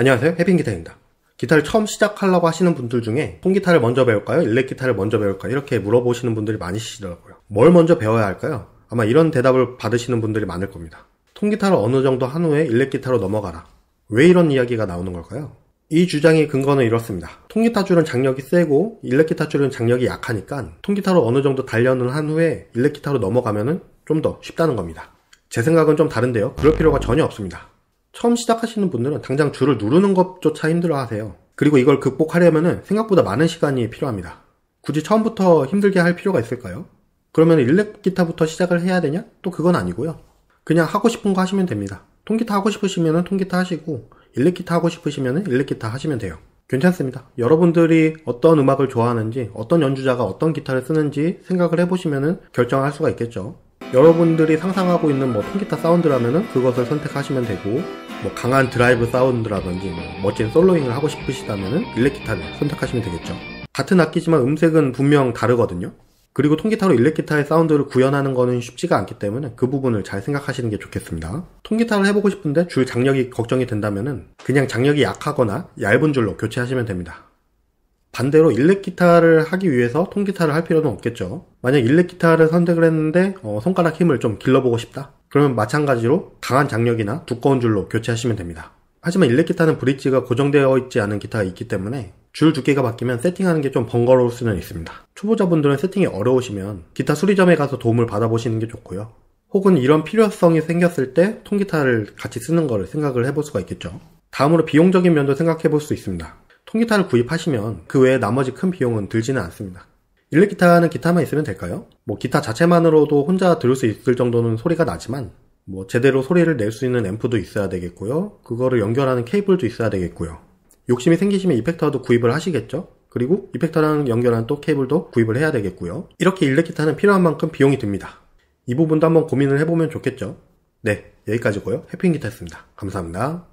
안녕하세요 해빙기타입니다 기타를 처음 시작하려고 하시는 분들 중에 통기타를 먼저 배울까요? 일렉기타를 먼저 배울까요? 이렇게 물어보시는 분들이 많으시더라고요 뭘 먼저 배워야 할까요? 아마 이런 대답을 받으시는 분들이 많을 겁니다 통기타를 어느 정도 한 후에 일렉기타로 넘어가라 왜 이런 이야기가 나오는 걸까요? 이 주장의 근거는 이렇습니다. 통기타 줄은 장력이 세고 일렉기타 줄은 장력이 약하니까 통기타로 어느 정도 단련을 한 후에 일렉기타로 넘어가면좀 더 쉽다는 겁니다. 제 생각은 좀 다른데요. 그럴 필요가 전혀 없습니다. 처음 시작하시는 분들은 당장 줄을 누르는 것조차 힘들어 하세요. 그리고 이걸 극복하려면 생각보다 많은 시간이 필요합니다. 굳이 처음부터 힘들게 할 필요가 있을까요? 그러면 일렉 기타부터 시작을 해야 되냐? 또 그건 아니고요. 그냥 하고 싶은 거 하시면 됩니다. 통기타 하고 싶으시면 통기타 하시고 일렉 기타 하고 싶으시면 일렉 기타 하시면 돼요. 괜찮습니다. 여러분들이 어떤 음악을 좋아하는지, 어떤 연주자가 어떤 기타를 쓰는지 생각을 해보시면 결정할 수가 있겠죠. 여러분들이 상상하고 있는 뭐 통기타 사운드라면은 그것을 선택하시면 되고 뭐 강한 드라이브 사운드라든지 뭐 멋진 솔로잉을 하고 싶으시다면은 일렉기타를 선택하시면 되겠죠. 같은 악기지만 음색은 분명 다르거든요. 그리고 통기타로 일렉기타의 사운드를 구현하는 것은 쉽지가 않기 때문에 그 부분을 잘 생각하시는 게 좋겠습니다. 통기타를 해보고 싶은데 줄 장력이 걱정이 된다면은 그냥 장력이 약하거나 얇은 줄로 교체하시면 됩니다. 반대로 일렉 기타를 하기 위해서 통기타를 할 필요는 없겠죠. 만약 일렉 기타를 선택을 했는데 어, 손가락 힘을 좀 길러보고 싶다. 그러면 마찬가지로 강한 장력이나 두꺼운 줄로 교체하시면 됩니다. 하지만 일렉 기타는 브릿지가 고정되어 있지 않은 기타가 있기 때문에 줄 두께가 바뀌면 세팅하는 게 좀 번거로울 수는 있습니다. 초보자분들은 세팅이 어려우시면 기타 수리점에 가서 도움을 받아보시는 게 좋고요. 혹은 이런 필요성이 생겼을 때 통기타를 같이 쓰는 거를 생각을 해볼 수가 있겠죠. 다음으로 비용적인 면도 생각해 볼 수 있습니다. 통기타를 구입하시면 그 외에 나머지 큰 비용은 들지는 않습니다. 일렉 기타는 기타만 있으면 될까요? 뭐 기타 자체만으로도 혼자 들을 수 있을 정도는 소리가 나지만 뭐 제대로 소리를 낼 수 있는 앰프도 있어야 되겠고요. 그거를 연결하는 케이블도 있어야 되겠고요. 욕심이 생기시면 이펙터도 구입을 하시겠죠? 그리고 이펙터랑 연결한 또 케이블도 구입을 해야 되겠고요. 이렇게 일렉 기타는 필요한 만큼 비용이 듭니다. 이 부분도 한번 고민을 해보면 좋겠죠? 네, 여기까지고요. 해피인 기타였습니다. 감사합니다.